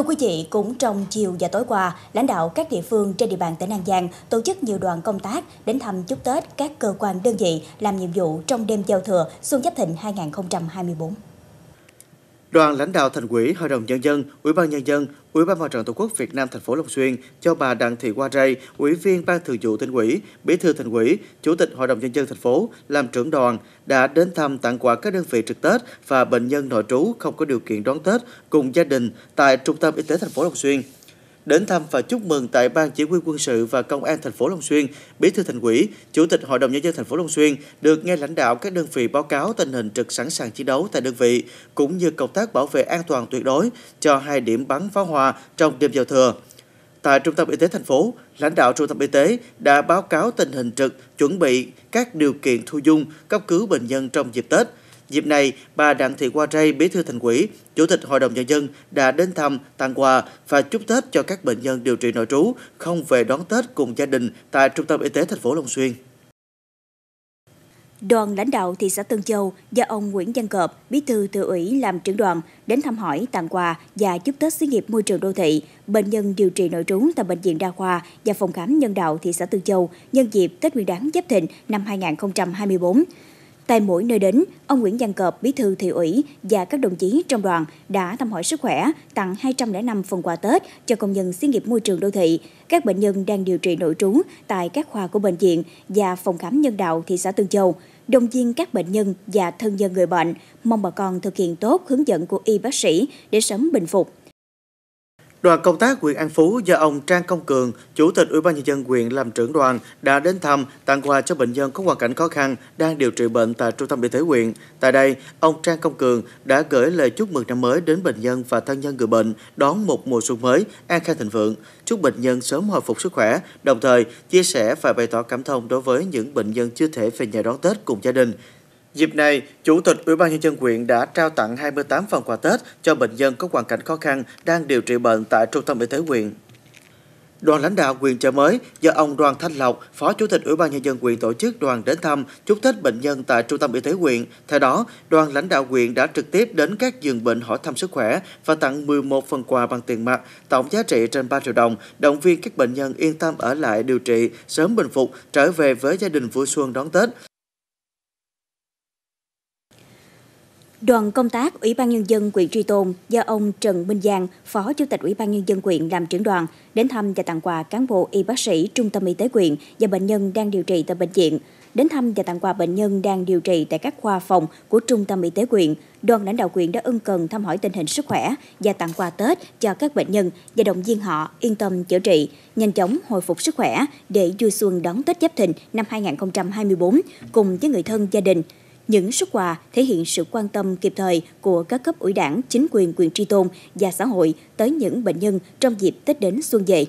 Thưa quý vị, cũng trong chiều và tối qua, lãnh đạo các địa phương trên địa bàn tỉnh An Giang tổ chức nhiều đoàn công tác đến thăm chúc Tết các cơ quan đơn vị làm nhiệm vụ trong đêm giao thừa Xuân Giáp Thịnh 2024. Đoàn lãnh đạo Thành ủy, Hội đồng nhân dân, Ủy ban nhân dân, Ủy ban Mặt trận Tổ quốc Việt Nam thành phố Long Xuyên cho bà Đặng Thị Hoa Ray, Ủy viên Ban Thường vụ Tỉnh ủy, Bí thư Thành ủy, Chủ tịch Hội đồng nhân dân thành phố làm trưởng đoàn đã đến thăm tặng quà các đơn vị trực Tết và bệnh nhân nội trú không có điều kiện đón Tết cùng gia đình tại Trung tâm Y tế thành phố Long Xuyên đến thăm và chúc mừng tại Ban Chỉ huy quân sự và Công an thành phố Long Xuyên, Bí thư Thành ủy, Chủ tịch Hội đồng nhân dân thành phố Long Xuyên được nghe lãnh đạo các đơn vị báo cáo tình hình trực sẵn sàng chiến đấu tại đơn vị cũng như công tác bảo vệ an toàn tuyệt đối cho hai điểm bắn pháo hoa trong đêm giao thừa. Tại Trung tâm Y tế thành phố, lãnh đạo Trung tâm Y tế đã báo cáo tình hình trực, chuẩn bị các điều kiện thu dung, cấp cứu bệnh nhân trong dịp Tết, Dịp này, bà Đặng Thị Hoa Trây, Bí thư Thành ủy, Chủ tịch Hội đồng Nhân dân đã đến thăm, tặng quà và chúc Tết cho các bệnh nhân điều trị nội trú không về đón Tết cùng gia đình tại Trung tâm Y tế thành phố Long Xuyên. Đoàn lãnh đạo thị xã Tân Châu do ông Nguyễn Văn Cọp, bí thư thị ủy làm trưởng đoàn, đến thăm hỏi, tặng quà và chúc Tết xí nghiệp môi trường đô thị, bệnh nhân điều trị nội trú tại Bệnh viện Đa khoa và Phòng khám nhân đạo thị xã Tân Châu nhân dịp Tết Nguyên đán Giáp Thịnh năm 2024. Tại mỗi nơi đến, ông Nguyễn Văn Cọp, bí thư thị ủy và các đồng chí trong đoàn đã thăm hỏi sức khỏe, tặng 205 phần quà Tết cho công nhân xí nghiệp môi trường đô thị, các bệnh nhân đang điều trị nội trú tại các khoa của bệnh viện và phòng khám nhân đạo thị xã Tân Châu, động viên các bệnh nhân và thân nhân người bệnh, mong bà con thực hiện tốt hướng dẫn của y bác sĩ để sớm bình phục. Đoàn công tác huyện An Phú do ông Trang Công Cường, Chủ tịch Ủy ban nhân dân huyện làm trưởng đoàn đã đến thăm tặng quà cho bệnh nhân có hoàn cảnh khó khăn đang điều trị bệnh tại trung tâm y tế huyện. Tại đây, ông Trang Công Cường đã gửi lời chúc mừng năm mới đến bệnh nhân và thân nhân người bệnh đón một mùa xuân mới an khang thịnh vượng, chúc bệnh nhân sớm hồi phục sức khỏe, đồng thời chia sẻ và bày tỏ cảm thông đối với những bệnh nhân chưa thể về nhà đón Tết cùng gia đình. Dịp này, Chủ tịch Ủy ban nhân dân huyện đã trao tặng 28 phần quà Tết cho bệnh nhân có hoàn cảnh khó khăn đang điều trị bệnh tại trung tâm y tế huyện. Đoàn lãnh đạo quyền chợ mới do ông Đoàn Thanh Lộc, Phó Chủ tịch Ủy ban nhân dân quyền tổ chức đoàn đến thăm chúc Tết bệnh nhân tại trung tâm y tế huyện. Theo đó, đoàn lãnh đạo quyền đã trực tiếp đến các giường bệnh hỏi thăm sức khỏe và tặng 11 phần quà bằng tiền mặt, tổng giá trị trên 3 triệu đồng, động viên các bệnh nhân yên tâm ở lại điều trị, sớm bình phục, trở về với gia đình vui xuân đón Tết. Đoàn công tác Ủy ban Nhân dân quyện Tri Tôn do ông Trần Minh Giang, Phó Chủ tịch Ủy ban Nhân dân quyện làm trưởng đoàn, đến thăm và tặng quà cán bộ y bác sĩ Trung tâm Y tế quyện và bệnh nhân đang điều trị tại bệnh viện. Đến thăm và tặng quà bệnh nhân đang điều trị tại các khoa phòng của Trung tâm Y tế quyện. đoàn lãnh đạo quyện đã ân cần thăm hỏi tình hình sức khỏe và tặng quà Tết cho các bệnh nhân và động viên họ yên tâm chữa trị, nhanh chóng hồi phục sức khỏe để vui xuân đón Tết Giáp Thìn năm 2024 cùng với người thân gia đình. Những xuất quà thể hiện sự quan tâm kịp thời của các cấp ủy đảng, chính quyền, quyền tri tôn và xã hội tới những bệnh nhân trong dịp Tết đến xuân về.